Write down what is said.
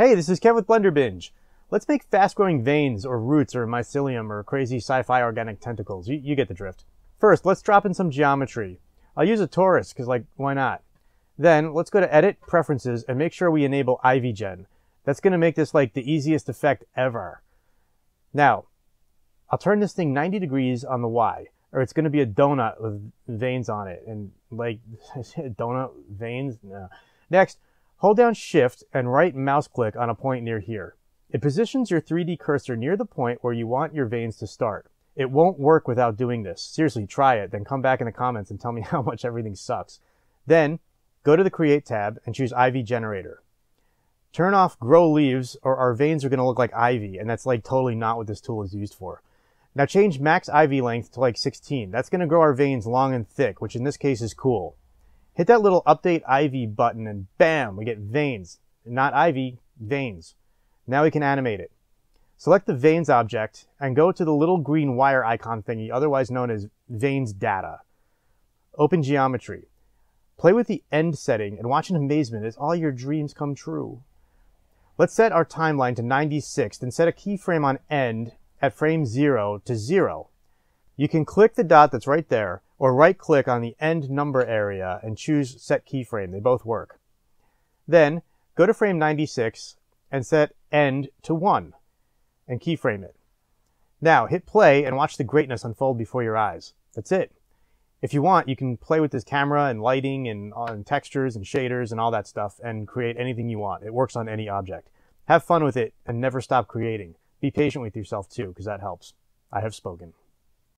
Hey, this is Kev with Blender Binge. Let's make fast-growing veins or roots or mycelium or crazy sci-fi organic tentacles. You, you, get the drift. First, let's drop in some geometry. I'll use a torus, because, like, why not? Then, let's go to Edit, Preferences, and make sure we enable Ivy Gen. That's going to make this, like, the easiest effect ever. Now, I'll turn this thing 90 degrees on the Y, or it's going to be a donut with veins on it. And, like, donut, veins? No. Next, Hold down Shift and right mouse click on a point near here. It positions your 3D cursor near the point where you want your veins to start. It won't work without doing this. Seriously, try it, then come back in the comments and tell me how much everything sucks. Then, go to the Create tab and choose Ivy Generator. Turn off Grow Leaves or our veins are going to look like ivy, and that's like totally not what this tool is used for. Now change max ivy length to like 16. That's going to grow our veins long and thick, which in this case is cool. Hit that little update IV button and bam, we get veins. Not IV, veins. Now we can animate it. Select the veins object and go to the little green wire icon thingy, otherwise known as veins data. Open geometry. Play with the end setting and watch in amazement as all your dreams come true. Let's set our timeline to 96, and set a keyframe on end at frame 0 to 0. You can click the dot that's right there or right click on the end number area and choose set keyframe. They both work. Then go to frame 96 and set end to one and keyframe it. Now hit play and watch the greatness unfold before your eyes. That's it. If you want, you can play with this camera and lighting and, uh, and textures and shaders and all that stuff and create anything you want. It works on any object. Have fun with it and never stop creating. Be patient with yourself too, because that helps. I have spoken.